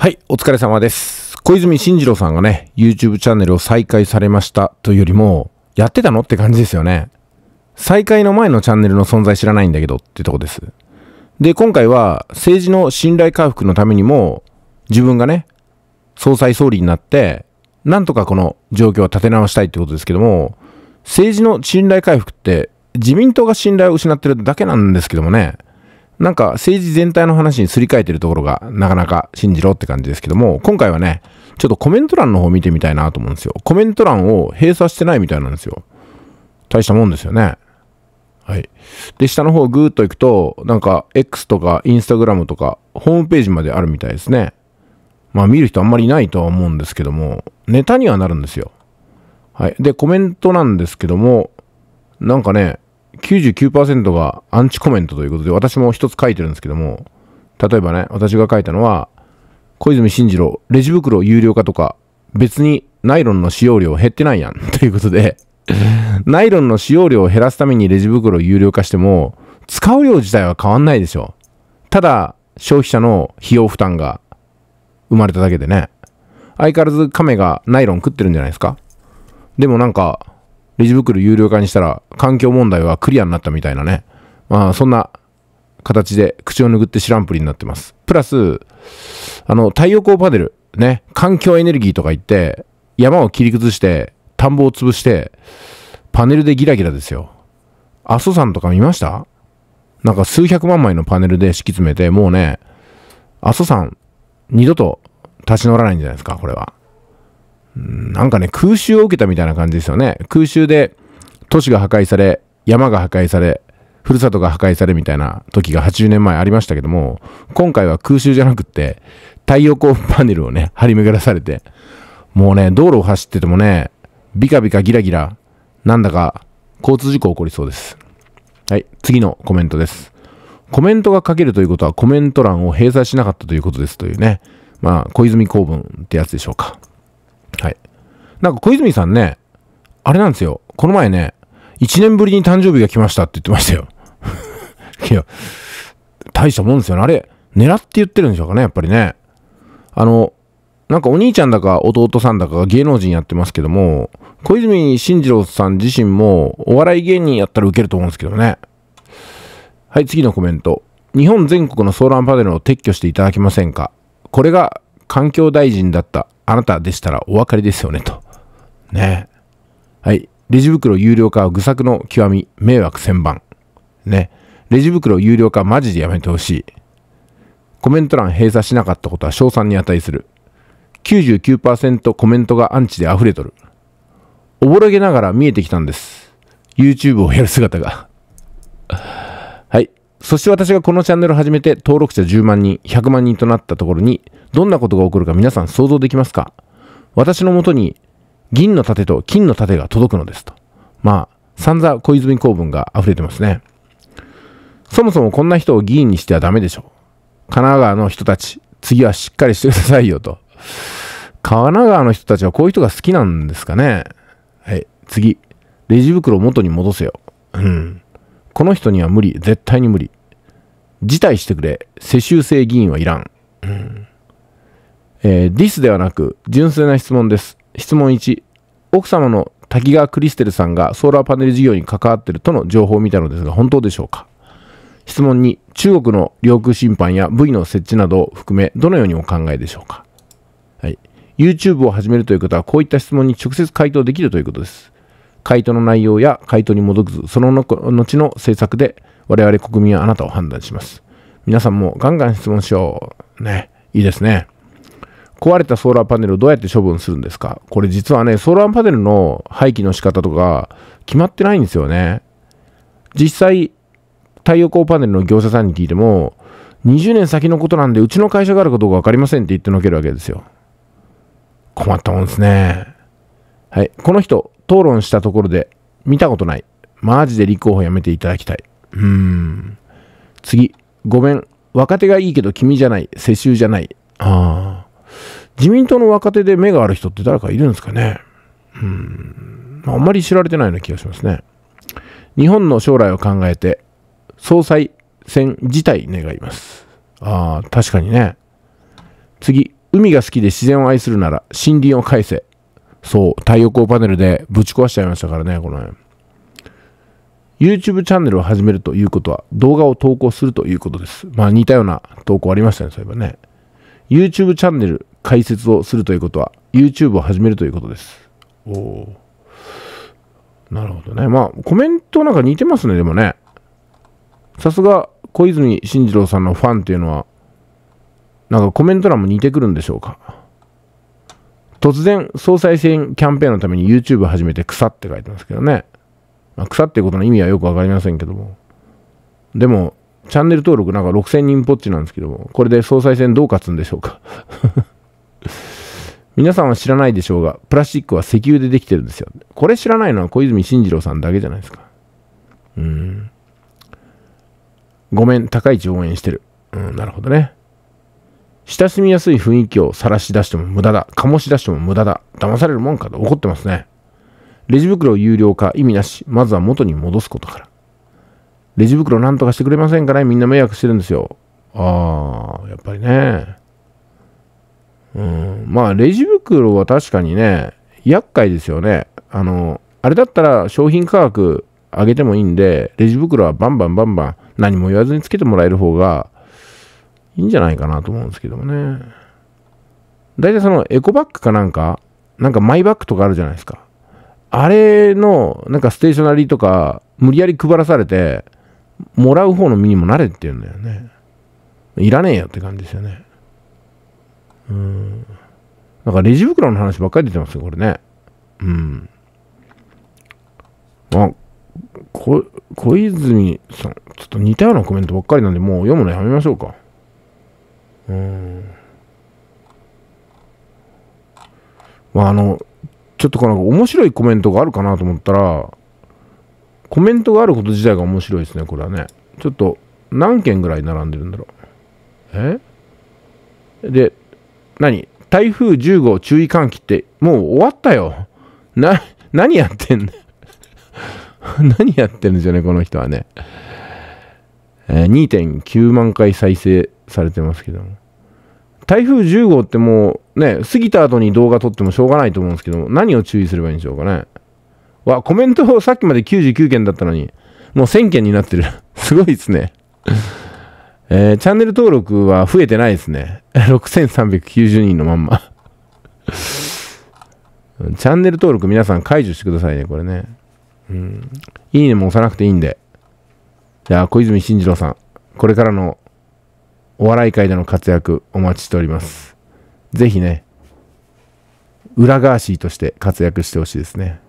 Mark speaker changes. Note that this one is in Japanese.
Speaker 1: はい、お疲れ様です。小泉進次郎さんがね、YouTube チャンネルを再開されましたというよりも、やってたのって感じですよね。再開の前のチャンネルの存在知らないんだけどってとこです。で、今回は政治の信頼回復のためにも、自分がね、総裁総理になって、なんとかこの状況を立て直したいってことですけども、政治の信頼回復って自民党が信頼を失ってるだけなんですけどもね、なんか政治全体の話にすり替えてるところがなかなか信じろって感じですけども、今回はね、ちょっとコメント欄の方見てみたいなと思うんですよ。コメント欄を閉鎖してないみたいなんですよ。大したもんですよね。はい。で、下の方ぐーっと行くと、なんか X とか Instagram とかホームページまであるみたいですね。まあ見る人あんまりいないとは思うんですけども、ネタにはなるんですよ。はい。で、コメントなんですけども、なんかね、99%がアンチコメントということで、私も一つ書いてるんですけども、例えばね、私が書いたのは、小泉進次郎、レジ袋有料化とか、別にナイロンの使用量減ってないやん。ということで、ナイロンの使用量を減らすためにレジ袋有料化しても、使う量自体は変わんないでしょ。ただ、消費者の費用負担が生まれただけでね。相変わらず亀がナイロン食ってるんじゃないですかでもなんか、レジ袋有料化にしたら環境問題はクリアになったみたいなね。まあそんな形で口を拭って知らんぷりになってます。プラス、あの太陽光パネル、ね、環境エネルギーとか言って山を切り崩して田んぼを潰してパネルでギラギラですよ。阿蘇山とか見ましたなんか数百万枚のパネルで敷き詰めてもうね、阿蘇山二度と立ち直らないんじゃないですか、これは。なんかね、空襲を受けたみたいな感じですよね。空襲で都市が破壊され、山が破壊され、ふるさとが破壊されみたいな時が80年前ありましたけども、今回は空襲じゃなくって、太陽光パネルをね、張り巡らされて、もうね、道路を走っててもね、ビカビカギラギラ、なんだか交通事故起こりそうです。はい、次のコメントです。コメントが書けるということはコメント欄を閉鎖しなかったということですというね、まあ、小泉公文ってやつでしょうか。はい。なんか小泉さんね、あれなんですよ。この前ね、1年ぶりに誕生日が来ましたって言ってましたよ。いや、大したもんですよね。あれ、狙って言ってるんでしょうかね、やっぱりね。あの、なんかお兄ちゃんだか弟さんだかが芸能人やってますけども、小泉進次郎さん自身もお笑い芸人やったらウケると思うんですけどね。はい、次のコメント。日本全国のソーランパネルを撤去していただけませんかこれが環境大臣だったあなたでしたらお分かりですよね、と。ねはい。レジ袋有料化は愚策の極み、迷惑千番。ね。レジ袋有料化マジでやめてほしい。コメント欄閉鎖しなかったことは賞賛に値する。99%コメントがアンチで溢れとる。おぼろげながら見えてきたんです。YouTube をやる姿が。そして私がこのチャンネルを始めて登録者10万人、100万人となったところに、どんなことが起こるか皆さん想像できますか私のもとに銀の盾と金の盾が届くのですと。まあ、散々小泉公文が溢れてますね。そもそもこんな人を議員にしてはダメでしょう。神奈川の人たち、次はしっかりしてくださいよと。神奈川の人たちはこういう人が好きなんですかね。はい、次。レジ袋を元に戻せよ。うん。この人には無理。絶対に無理。辞退してくれ。世襲制議員はいらん。えー、ディスではなく、純粋な質問です。質問1。奥様の滝川クリステルさんがソーラーパネル事業に関わってるとの情報を見たのですが、本当でしょうか質問2。中国の領空侵犯や部位の設置などを含め、どのようにお考えでしょうかはい。YouTube を始めるということは、こういった質問に直接回答できるということです。回答の内容や回答に基づくその後の政策で我々国民はあなたを判断します。皆さんもガンガン質問しよう。ね。いいですね。壊れたソーラーパネルをどうやって処分するんですかこれ実はね、ソーラーパネルの廃棄の仕方とか決まってないんですよね。実際、太陽光パネルの業者さんに聞いても、20年先のことなんで、うちの会社があるかどうか分かりませんって言ってのけるわけですよ。困ったもんですね。はい。この人、討論したところで、見たことない。マジで立候補やめていただきたい。うーん。次。ごめん。若手がいいけど君じゃない。世襲じゃない。ああ。自民党の若手で目がある人って誰かいるんですかねうん。あんまり知られてないような気がしますね。日本の将来を考えて、総裁選自体願います。ああ、確かにね。次。海が好きで自然を愛するなら森林を返せ。そう、太陽光パネルでぶち壊しちゃいましたからね、この辺。YouTube チャンネルを始めるということは、動画を投稿するということです。まあ似たような投稿ありましたね、そういえばね。YouTube チャンネル開設をするということは、YouTube を始めるということです。おお。なるほどね。まあ、コメントなんか似てますね、でもね。さすが、小泉進次郎さんのファンっていうのは、なんかコメント欄も似てくるんでしょうか。突然、総裁選キャンペーンのために YouTube 始めて草って書いてますけどね。まあ、草っていうことの意味はよくわかりませんけども。でも、チャンネル登録なんか6000人ぽっちなんですけども、これで総裁選どう勝つんでしょうか 皆さんは知らないでしょうが、プラスチックは石油でできてるんですよ。これ知らないのは小泉進次郎さんだけじゃないですか。うん。ごめん、高市応援してる。うん、なるほどね。親しみやすい雰囲気を晒し出しても無駄だ。醸し出しても無駄だ。騙されるもんかと怒ってますね。レジ袋有料化意味なし。まずは元に戻すことから。レジ袋なんとかしてくれませんかね、みんな迷惑してるんですよ。ああ、やっぱりね。うん。まあ、レジ袋は確かにね、厄介ですよね。あの、あれだったら商品価格上げてもいいんで、レジ袋はバンバンバンバン何も言わずにつけてもらえる方がいいんじゃないかなと思うんですけどもね。大体そのエコバッグかなんか、なんかマイバッグとかあるじゃないですか。あれの、なんかステーショナリーとか、無理やり配らされて、もらう方の身にもなれって言うんだよね。いらねえよって感じですよね。うん。なんかレジ袋の話ばっかり出てますよ、これね。うん。あ、こ、小泉さん、ちょっと似たようなコメントばっかりなんで、もう読むのやめましょうか。うんまああのちょっとこの面白いコメントがあるかなと思ったらコメントがあること自体が面白いですねこれはねちょっと何件ぐらい並んでるんだろうえで何台風10号注意喚起ってもう終わったよな何やってんの 何やってるんですよねこの人はね、えー、2.9万回再生されてますけども台風10号ってもうね、過ぎた後に動画撮ってもしょうがないと思うんですけど、何を注意すればいいんでしょうかね。わ、コメントさっきまで99件だったのに、もう1000件になってる。すごいですね。えー、チャンネル登録は増えてないですね。6390 人のまんま チャンネル登録皆さん解除してくださいね、これね。うん。いいねも押さなくていいんで。じゃあ、小泉進次郎さん、これからのお笑い界での活躍お待ちしております。ぜひね、裏返しとして活躍してほしいですね。